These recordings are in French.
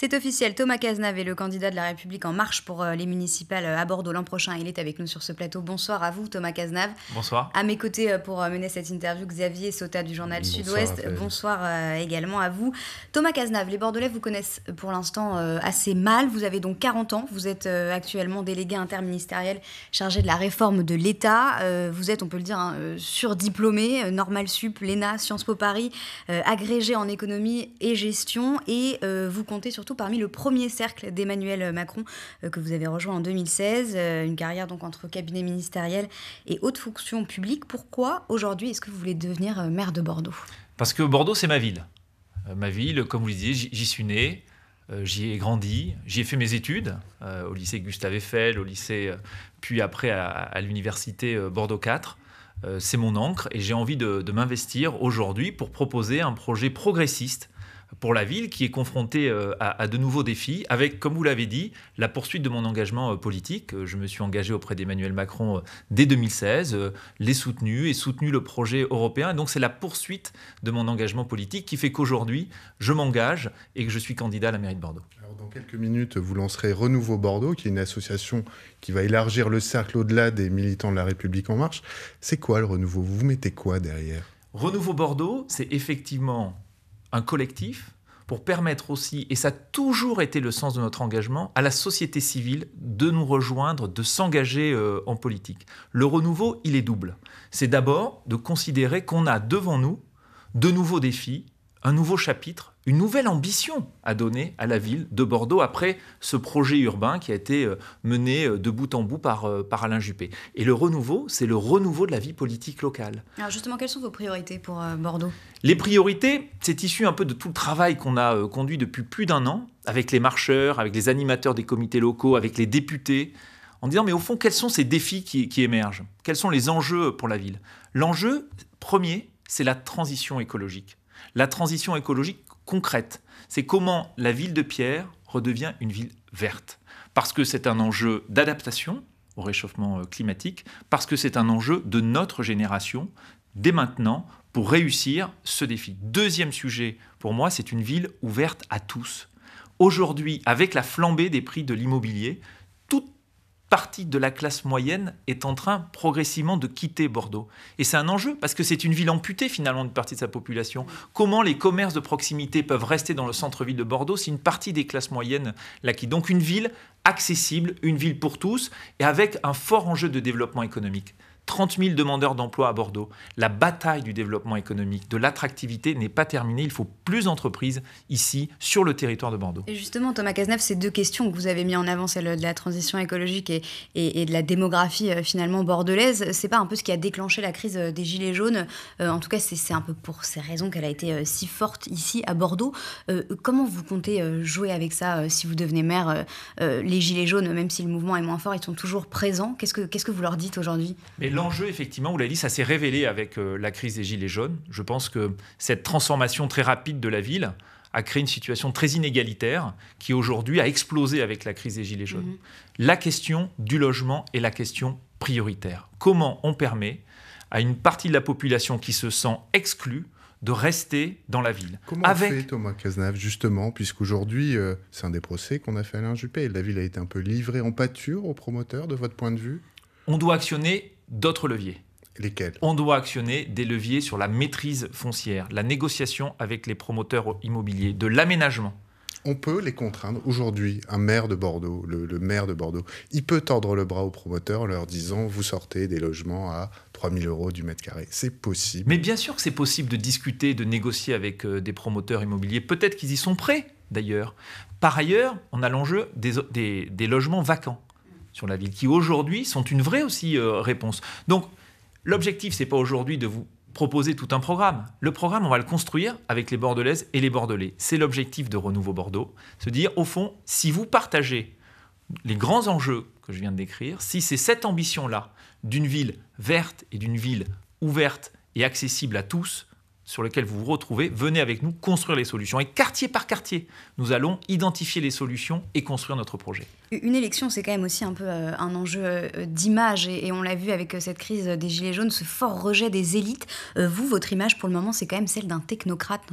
C'est officiel, Thomas Cazenave est le candidat de la République en marche pour euh, les municipales euh, à Bordeaux l'an prochain. Il est avec nous sur ce plateau. Bonsoir à vous, Thomas Cazenave. Bonsoir. À mes côtés euh, pour mener cette interview, Xavier Sauta du journal Sud-Ouest. Bonsoir également à vous. Thomas Cazenave, les Bordelais vous connaissent pour l'instant assez mal. Vous avez donc 40 ans. Vous êtes actuellement délégué interministériel chargé de la réforme de l'État. Vous êtes, on peut le dire, hein, surdiplômé, normal sup, l'ENA, Sciences Po Paris, agrégé en économie et gestion. Et vous comptez surtout parmi le premier cercle d'Emmanuel Macron euh, que vous avez rejoint en 2016, euh, une carrière donc entre cabinet ministériel et haute fonction publique. Pourquoi aujourd'hui est-ce que vous voulez devenir euh, maire de Bordeaux Parce que Bordeaux, c'est ma ville. ma ville, comme vous le disiez, j'y suis né. J'y ai grandi, j'y ai fait mes études au lycée Gustave Eiffel, au lycée, puis après à, l'université Bordeaux 4 c'est mon encre et j'ai envie de, de m'investir aujourd'hui pour proposer un projet progressiste pour la ville qui est confrontée euh, à, de nouveaux défis, avec, comme vous l'avez dit, la poursuite de mon engagement euh, politique. Euh, je me suis engagé auprès d'Emmanuel Macron dès 2016, l'ai soutenu et soutenu le projet européen. Donc c'est la poursuite de mon engagement politique qui fait qu'aujourd'hui, je m'engage et que je suis candidat à la mairie de Bordeaux. dans quelques minutes, vous lancerez Renouveau Bordeaux, qui est une association qui va élargir le cercle au-delà des militants de la République en marche. C'est quoi le renouveau Vous mettez quoi derrière Renouveau Bordeaux, c'est effectivement un collectif pour permettre aussi, et ça a toujours été le sens de notre engagement, à la société civile de nous rejoindre, de s'engager euh, en politique. Le renouveau, il est double. C'est d'abord de considérer qu'on a devant nous de nouveaux défis, un nouveau chapitre, une nouvelle ambition à donner à la ville de Bordeaux après ce projet urbain qui a été euh, mené euh, de bout en bout euh, par, Alain Juppé. Et le renouveau, c'est le renouveau de la vie politique locale. Alors justement, quelles sont vos priorités pour Bordeaux Les priorités, c'est issu un peu de tout le travail qu'on a conduit depuis plus d'un an avec les marcheurs, avec les animateurs des comités locaux, avec les députés, en disant mais au fond, quels sont ces défis qui émergent Quels sont les enjeux pour la ville L'enjeu premier, c'est la transition écologique la transition écologique concrète. C'est comment la ville de Pierre redevient une ville verte. Parce que c'est un enjeu d'adaptation au réchauffement euh, climatique, parce que c'est un enjeu de notre génération, dès maintenant, pour réussir ce défi. Deuxième sujet, pour moi, c'est une ville ouverte à tous. Aujourd'hui, avec la flambée des prix de l'immobilier, partie de la classe moyenne est en train progressivement de quitter Bordeaux. Et c'est un enjeu parce que c'est une ville amputée finalement d'une partie de sa population. Comment les commerces de proximité peuvent rester dans le centre-ville de Bordeaux si une partie des classes moyennes la Donc une ville accessible, une ville pour tous et avec un fort enjeu de développement économique. 30 000 demandeurs d'emploi à Bordeaux. La bataille du développement économique, de l'attractivité n'est pas terminée. Il faut plus d'entreprises ici, sur le territoire de Bordeaux. Et justement, Thomas Cazeneuve, ces deux questions que vous avez mis en avant, celle de la transition écologique et, de la démographie euh, finalement bordelaise, c'est pas un peu ce qui a déclenché la crise euh, des Gilets jaunes euh, En tout cas, c'est un peu pour ces raisons qu'elle a été si forte ici à Bordeaux. comment vous comptez jouer avec ça si vous devenez maire Les Gilets jaunes, même si le mouvement est moins fort, ils sont toujours présents. Qu'est-ce que vous leur dites aujourd'hui l'enjeu, effectivement, où la ça s'est révélé avec euh, la crise des Gilets jaunes. Je pense que cette transformation très rapide de la ville a créé une situation très inégalitaire qui aujourd'hui a explosé avec la crise des Gilets jaunes. Mhm. La question du logement est la question prioritaire. Comment on permet à une partie de la population qui se sent exclue de rester dans la ville. Comment fait, Thomas Cazenave, justement, puisqu'aujourd'hui, euh, c'est un des procès qu'on a fait à Alain Juppé. La ville a été un peu livrée en pâture aux promoteurs, de votre point de vue On doit actionner d'autres leviers. Lesquels On doit actionner des leviers sur la maîtrise foncière, la négociation avec les promoteurs immobiliers, de l'aménagement. On peut les contraindre. Aujourd'hui, un maire de Bordeaux, le, maire de Bordeaux, il peut tordre le bras aux promoteurs en leur disant vous sortez des logements à 3000 euros du mètre carré. C'est possible. Mais bien sûr que c'est possible de discuter, de négocier avec euh, des promoteurs immobiliers. Peut-être qu'ils y sont prêts, d'ailleurs. Par ailleurs, on a l'enjeu des logements vacants sur la ville, qui aujourd'hui sont une vraie aussi euh, réponse. Donc l'objectif, c'est pas aujourd'hui de vous proposer tout un programme. Le programme, on va le construire avec les Bordelaises et les Bordelais. C'est l'objectif de Renouveau Bordeaux, se dire, au fond, si vous partagez les grands enjeux que je viens de décrire, si c'est cette ambition-là d'une ville verte et d'une ville ouverte et accessible à tous, sur lequel vous vous retrouvez, venez avec nous construire les solutions. Et quartier par quartier, nous allons identifier les solutions et construire notre projet. Une élection, c'est quand même aussi un peu euh, un enjeu euh, d'image. Et on l'a vu avec euh, cette crise des Gilets jaunes, ce fort rejet des élites. Vous, votre image pour le moment, c'est quand même celle d'un technocrate.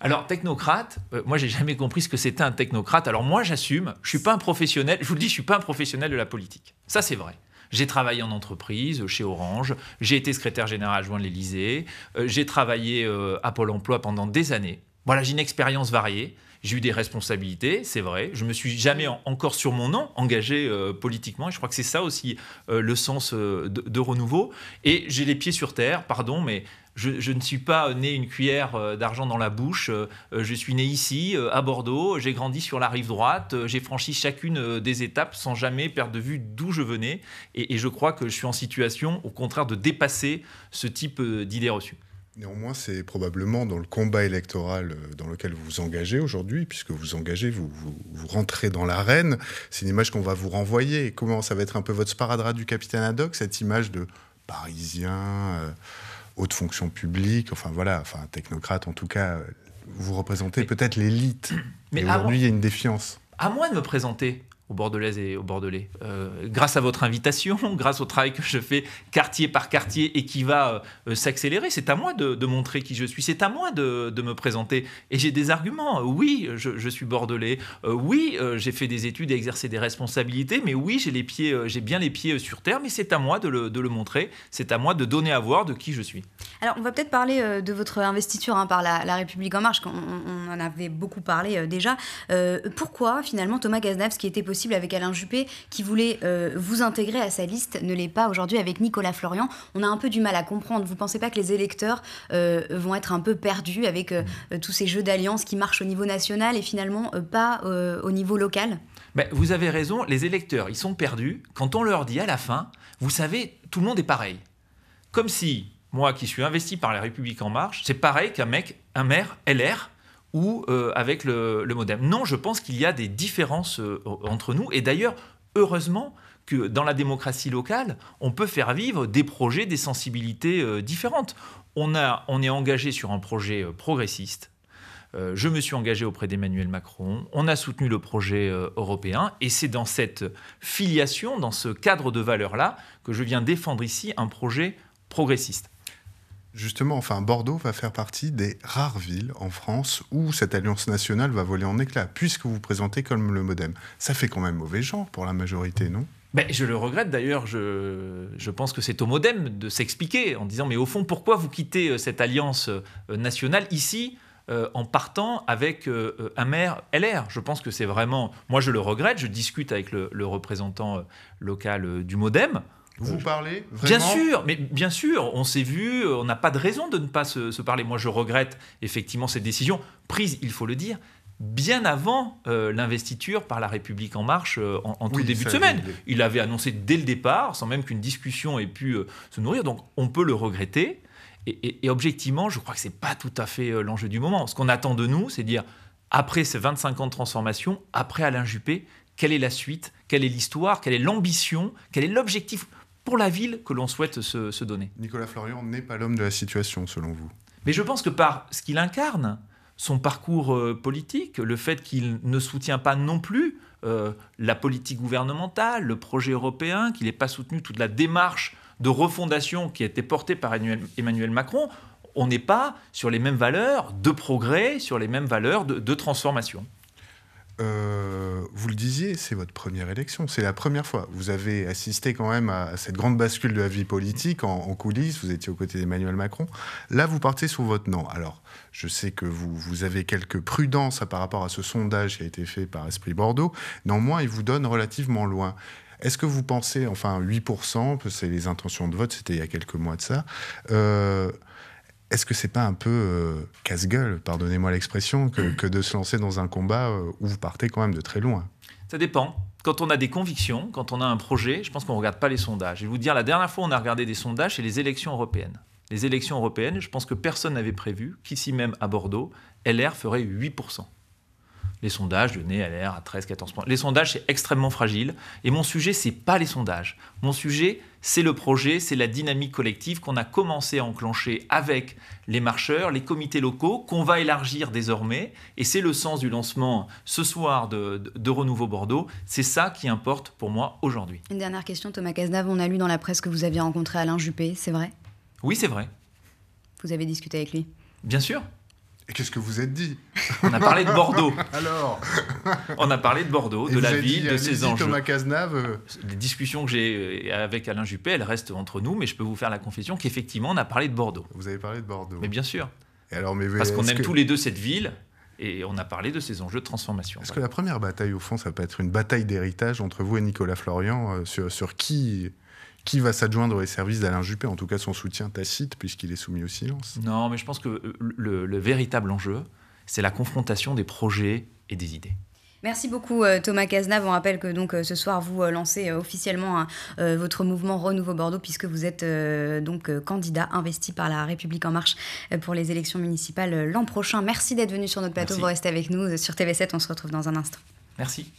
Alors, technocrate, moi, moi, j'ai jamais compris ce que c'était un technocrate. Alors, moi, j'assume, je suis pas un professionnel, je vous le dis, je suis pas un professionnel de la politique. Ça, c'est vrai. J'ai travaillé en entreprise chez Orange, j'ai été secrétaire général adjoint de l'Élysée, euh, j'ai travaillé euh, à Pôle emploi pendant des années. Voilà, j'ai une expérience variée. J'ai eu des responsabilités, c'est vrai. Je me suis jamais encore sur mon nom engagé euh, politiquement. Et je crois que c'est ça aussi le sens de, renouveau. Et j'ai les pieds sur terre, pardon, mais je, ne suis pas né une cuillère euh, d'argent dans la bouche, euh, euh, je suis né ici, à Bordeaux, j'ai grandi sur la rive droite, j'ai franchi chacune des étapes sans jamais perdre de vue d'où je venais, et, je crois que je suis en situation, au contraire, de dépasser ce type d'idées reçues. Néanmoins, c'est probablement dans le combat électoral dans lequel vous vous engagez aujourd'hui, puisque vous engagez, vous, vous, vous rentrez dans l'arène. C'est une image qu'on va vous renvoyer. comment ça va être un peu votre sparadrap du capitaine Haddock, cette image de Parisien, haute fonction publique, enfin voilà, enfin technocrate en tout cas, euh, vous représentez peut-être l'élite. Mais, mais aujourd'hui, il y a une défiance. À moi de me présenter aux Bordelaises et aux Bordelais. Euh, grâce à votre invitation, grâce au travail que je fais quartier par quartier et qui va euh, s'accélérer, c'est à moi de, montrer qui je suis, c'est à moi de, me présenter. Et j'ai des arguments. Oui, je, suis Bordelais. Euh, oui, j'ai fait des études et exercé des responsabilités. Mais oui, j'ai les pieds, j'ai bien les pieds sur terre. Mais c'est à moi de le, montrer. C'est à moi de donner à voir de qui je suis. Alors, on va peut-être parler de votre investiture hein, par la, République en marche. On, en avait beaucoup parlé déjà. pourquoi finalement Thomas Gaznav, ce qui était possible avec Alain Juppé, qui voulait euh, vous intégrer à sa liste, ne l'est pas aujourd'hui avec Nicolas Florian. On a un peu du mal à comprendre. Vous ne pensez pas que les électeurs euh, vont être un peu perdus avec euh, tous ces jeux d'alliance qui marchent au niveau national et finalement pas au niveau local ben, Vous avez raison, les électeurs, ils sont perdus quand on leur dit à la fin, vous savez, tout le monde est pareil. Comme si moi qui suis investi par la République en marche, c'est pareil qu'un mec, un maire LR, ou euh, avec le, modem. Non, je pense qu'il y a des différences euh, entre nous. Et d'ailleurs, heureusement que dans la démocratie locale, on peut faire vivre des projets, des sensibilités euh, différentes. On, on est engagé sur un projet progressiste. je me suis engagé auprès d'Emmanuel Macron. On a soutenu le projet européen. Et c'est dans cette filiation, dans ce cadre de valeurs-là, que je viens défendre ici un projet progressiste. Justement, enfin, Bordeaux va faire partie des rares villes en France où cette alliance nationale va voler en éclat, puisque vous présentez comme le modem. Ça fait quand même mauvais genre pour la majorité, non ben, je le regrette d'ailleurs, je, pense que c'est au modem de s'expliquer en disant mais au fond pourquoi vous quittez euh, cette alliance euh, nationale ici euh, en partant avec un maire LR. Je pense que c'est vraiment, moi je le regrette, je discute avec le, le représentant local du modem vous euh, parlez vraiment Bien sûr, mais bien sûr, on s'est vu, on n'a pas de raison de ne pas se, parler. Moi, je regrette effectivement cette décision prise, il faut le dire, bien avant euh, l'investiture par La République En Marche euh, en, tout début de semaine. Il l'avait annoncé dès le départ, sans même qu'une discussion ait pu se nourrir, donc on peut le regretter. Et, et objectivement, je crois que ce n'est pas tout à fait l'enjeu du moment. Ce qu'on attend de nous, c'est de dire, après ces 25 ans de transformation, après Alain Juppé, quelle est la suite, quelle est l'histoire, quelle est l'ambition, quel est l'objectif pour la ville que l'on souhaite se, donner. Nicolas Florian n'est pas l'homme de la situation, selon vous. Mais je pense que par ce qu'il incarne, son parcours euh, politique, le fait qu'il ne soutient pas non plus euh, la politique gouvernementale, le projet européen, qu'il n'ait pas soutenu toute la démarche de refondation qui a été portée par Emmanuel Macron, on n'est pas sur les mêmes valeurs de progrès, sur les mêmes valeurs de transformation. Euh, vous le disiez, c'est votre première élection, c'est la première fois. Vous avez assisté quand même à cette grande bascule de la vie politique en, coulisses, vous étiez aux côtés d'Emmanuel Macron. Là, vous partez sous votre nom. Alors, je sais que vous, vous avez quelques prudences par rapport à ce sondage qui a été fait par Esprit Bordeaux, néanmoins, il vous donne relativement loin. Est-ce que vous pensez, enfin 8%, c'est les intentions de vote, c'était il y a quelques mois de ça, euh, est-ce que c'est pas un peu euh, casse-gueule, pardonnez-moi l'expression, que, de se lancer dans un combat euh, où vous partez quand même de très loin Ça dépend. Quand on a des convictions, quand on a un projet, je pense qu'on ne regarde pas les sondages. Je vais vous dire, la dernière fois, on a regardé des sondages, c'est les élections européennes. Les élections européennes, je pense que personne n'avait prévu qu'ici même à Bordeaux, LR ferait 8%. Les sondages, le nez à l'air à 13, 14 points. Les sondages, c'est extrêmement fragile. Et mon sujet, c'est pas les sondages. Mon sujet, c'est le projet, c'est la dynamique collective qu'on a commencé à enclencher avec les marcheurs, les comités locaux, qu'on va élargir désormais. Et c'est le sens du lancement ce soir de, de, de Renouveau Bordeaux. C'est ça qui importe pour moi aujourd'hui. Une dernière question, Thomas Cazenave. On a lu dans la presse que vous aviez rencontré Alain Juppé, c'est vrai Oui, c'est vrai. Vous avez discuté avec lui Bien sûr qu'est-ce que vous êtes dit On a parlé de Bordeaux. Alors On a parlé de Bordeaux, de la ville, de ses enjeux. Thomas Cazenave euh, Les discussions que j'ai euh, avec Alain Juppé, elles restent entre nous, mais je peux vous faire la confession qu'effectivement, on a parlé de Bordeaux. Vous avez parlé de Bordeaux. Mais bien sûr. alors, Parce qu'on aime tous les deux cette ville. Et on a parlé de ses enjeux de transformation. Est-ce que la première bataille, au fond, ça peut être une bataille d'héritage entre vous et Nicolas Florian euh, sur qui qui va s'adjoindre aux services d'Alain Juppé, en tout cas son soutien tacite, puisqu'il est soumis au silence. Non, mais je pense que le, véritable enjeu, c'est la confrontation des projets et des idées. Merci beaucoup euh, Thomas Cazenave. On rappelle que donc euh, ce soir vous euh, lancez officiellement hein, votre mouvement Renouveau Bordeaux puisque vous êtes donc candidat investi par la République en marche pour les élections municipales l'an prochain. Merci d'être venu sur notre plateau. Vous restez avec nous sur TV7. On se retrouve dans un instant. Merci.